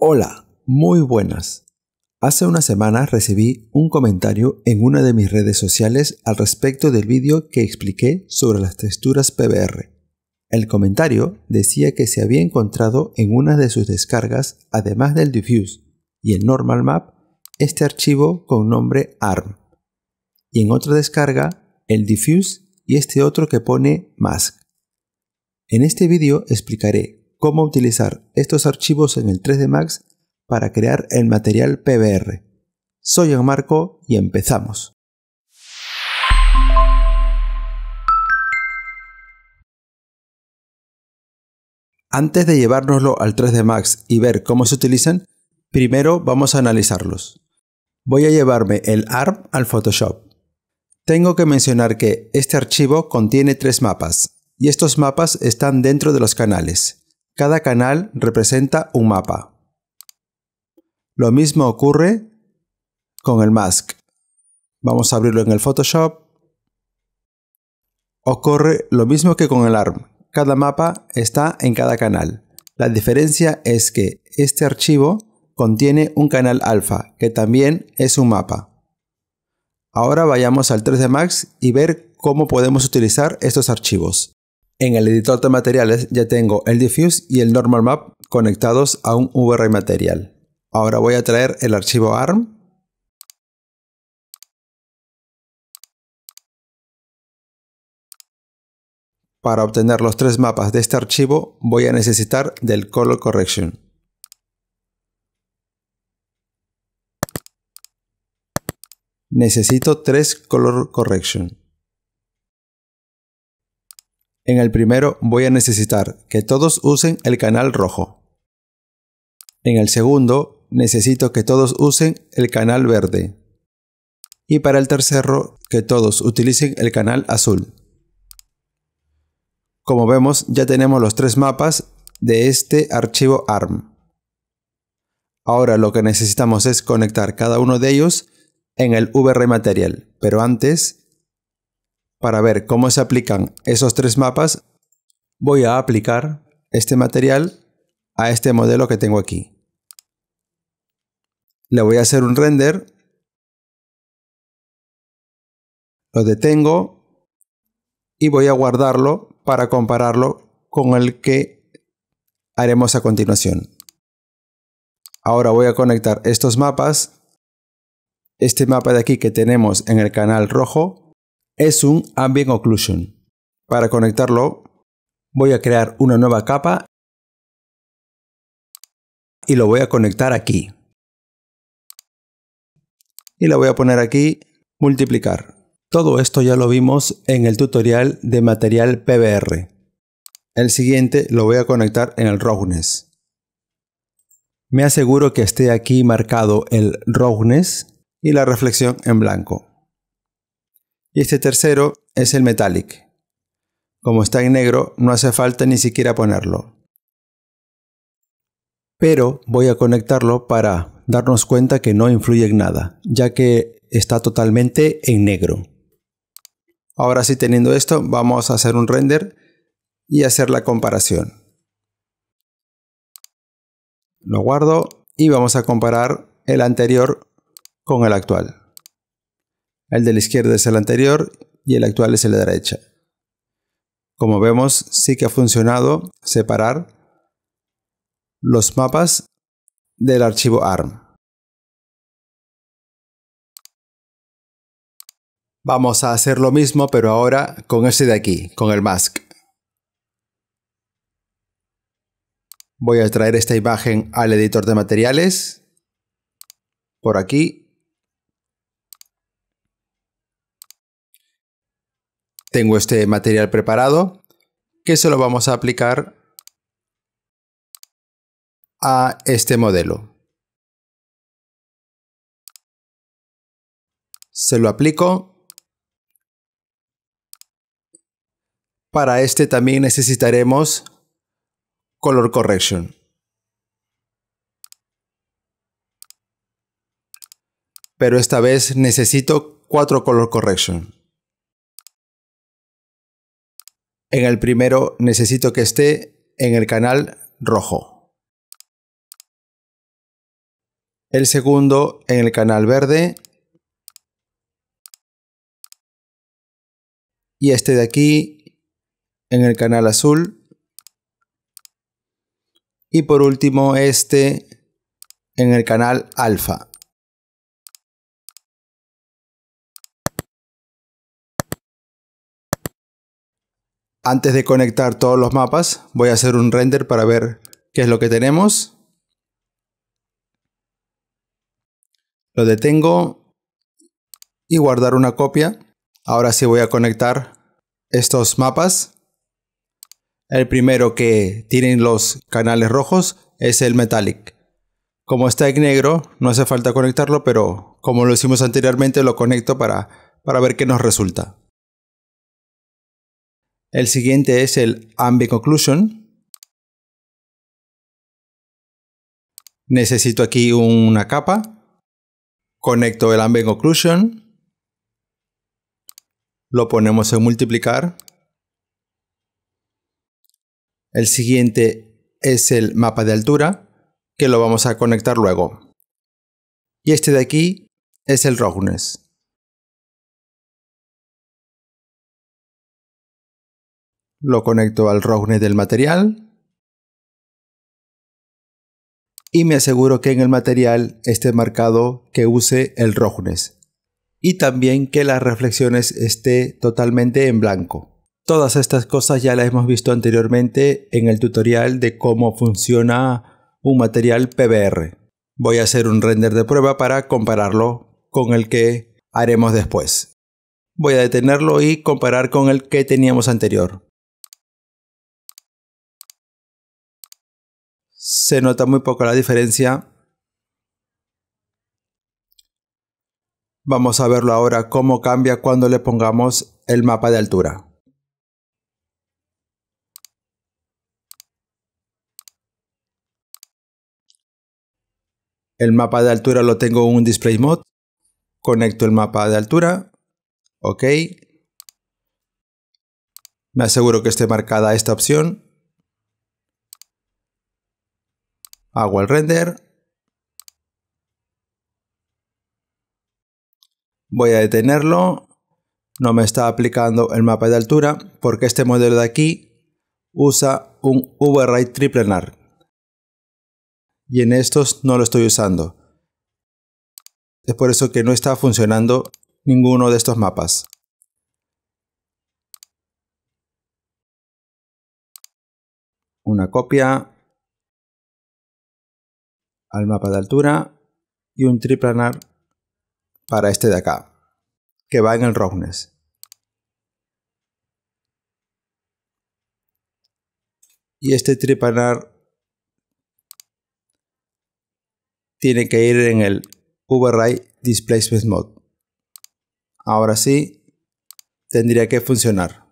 Hola, muy buenas. Hace una semana recibí un comentario en una de mis redes sociales al respecto del vídeo que expliqué sobre las texturas PBR. El comentario decía que se había encontrado en una de sus descargas, además del diffuse y el normal map, este archivo con nombre ARM. Y en otra descarga, el diffuse y este otro que pone mask. En este vídeo explicaré cómo utilizar estos archivos en el 3D Max para crear el material PBR. Soy Marco y empezamos. Antes de llevárnoslo al 3D Max y ver cómo se utilizan, primero vamos a analizarlos. Voy a llevarme el ARM al Photoshop. Tengo que mencionar que este archivo contiene tres mapas, y estos mapas están dentro de los canales. Cada canal representa un mapa. Lo mismo ocurre con el mask. Vamos a abrirlo en el Photoshop. Ocurre lo mismo que con el ARM. Cada mapa está en cada canal. La diferencia es que este archivo contiene un canal alfa, que también es un mapa. Ahora vayamos al 3D Max y ver cómo podemos utilizar estos archivos. En el editor de materiales ya tengo el diffuse y el normal map conectados a un VR material. Ahora voy a traer el archivo ARM Para obtener los tres mapas de este archivo voy a necesitar del Color Correction. Necesito tres Color Correction. En el primero voy a necesitar que todos usen el canal rojo. En el segundo necesito que todos usen el canal verde. Y para el tercero que todos utilicen el canal azul. Como vemos ya tenemos los tres mapas de este archivo ARM. Ahora lo que necesitamos es conectar cada uno de ellos en el VR e material, pero antes para ver cómo se aplican esos tres mapas, voy a aplicar este material a este modelo que tengo aquí. Le voy a hacer un render. Lo detengo y voy a guardarlo para compararlo con el que haremos a continuación. Ahora voy a conectar estos mapas. Este mapa de aquí que tenemos en el canal rojo es un Ambient Occlusion. Para conectarlo voy a crear una nueva capa y lo voy a conectar aquí. Y la voy a poner aquí multiplicar. Todo esto ya lo vimos en el tutorial de material PBR. El siguiente lo voy a conectar en el roughness. Me aseguro que esté aquí marcado el roughness y la reflexión en blanco. Y este tercero es el metallic. Como está en negro, no hace falta ni siquiera ponerlo. Pero voy a conectarlo para darnos cuenta que no influye en nada, ya que está totalmente en negro. Ahora sí teniendo esto, vamos a hacer un render y hacer la comparación. Lo guardo y vamos a comparar el anterior con el actual. El de la izquierda es el anterior y el actual es el de la derecha. Como vemos, sí que ha funcionado separar los mapas del archivo ARM. Vamos a hacer lo mismo, pero ahora con este de aquí, con el mask. Voy a traer esta imagen al editor de materiales, por aquí, tengo este material preparado que se lo vamos a aplicar a este modelo. Se lo aplico. Para este también necesitaremos color correction. Pero esta vez necesito cuatro color correction. En el primero necesito que esté en el canal rojo. El segundo en el canal verde. Y este de aquí en el canal azul. Y por último este en el canal alfa. Antes de conectar todos los mapas, voy a hacer un render para ver qué es lo que tenemos. Lo detengo y guardar una copia. Ahora sí voy a conectar estos mapas. El primero que tienen los canales rojos es el Metallic. Como está en negro, no hace falta conectarlo, pero como lo hicimos anteriormente, lo conecto para, para ver qué nos resulta. El siguiente es el Ambient Occlusion Necesito aquí una capa. Conecto el Conclusion. Lo ponemos en multiplicar. El siguiente es el mapa de altura, que lo vamos a conectar luego. Y este de aquí es el roughness. Lo conecto al rognes del material. Y me aseguro que en el material esté marcado que use el rognes Y también que las reflexiones esté totalmente en blanco. Todas estas cosas ya las hemos visto anteriormente en el tutorial de cómo funciona un material PBR. Voy a hacer un render de prueba para compararlo con el que haremos después. Voy a detenerlo y comparar con el que teníamos anterior. se nota muy poco la diferencia. Vamos a verlo ahora cómo cambia cuando le pongamos el mapa de altura. El mapa de altura lo tengo en un display mode. Conecto el mapa de altura. Ok. Me aseguro que esté marcada esta opción. hago el render. Voy a detenerlo. No me está aplicando el mapa de altura porque este modelo de aquí usa un override triplenar. Y en estos no lo estoy usando. Es por eso que no está funcionando ninguno de estos mapas. Una copia, al mapa de altura y un triplanar para este de acá, que va en el roughness. Y este triplanar tiene que ir en el override displacement mode. Ahora sí, tendría que funcionar.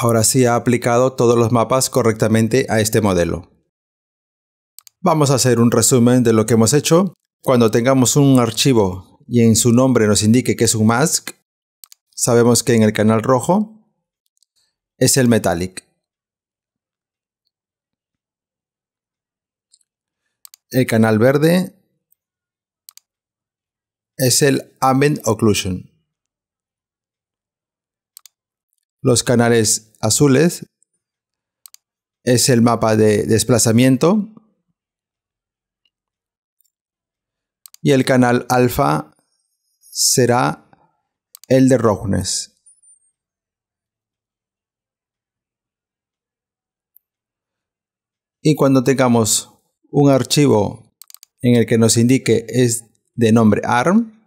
Ahora sí ha aplicado todos los mapas correctamente a este modelo. Vamos a hacer un resumen de lo que hemos hecho. Cuando tengamos un archivo y en su nombre nos indique que es un mask, sabemos que en el canal rojo es el metallic. El canal verde es el ambient occlusion. Los canales azules es el mapa de desplazamiento. Y el canal alfa será el de rojones Y cuando tengamos un archivo en el que nos indique es de nombre ARM,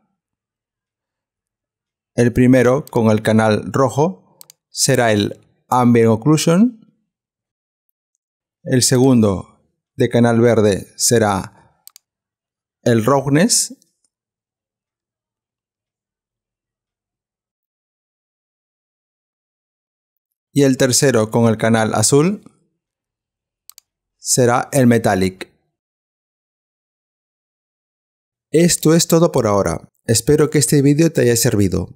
el primero con el canal rojo será el Ambient Occlusion. El segundo de canal verde será el Roughness. Y el tercero con el canal azul será el Metallic. Esto es todo por ahora. Espero que este vídeo te haya servido.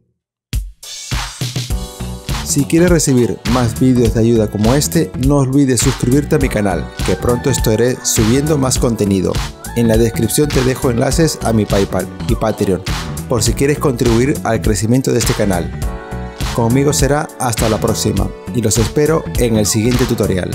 Si quieres recibir más vídeos de ayuda como este, no olvides suscribirte a mi canal, que pronto estaré subiendo más contenido. En la descripción te dejo enlaces a mi Paypal y Patreon, por si quieres contribuir al crecimiento de este canal. Conmigo será hasta la próxima y los espero en el siguiente tutorial.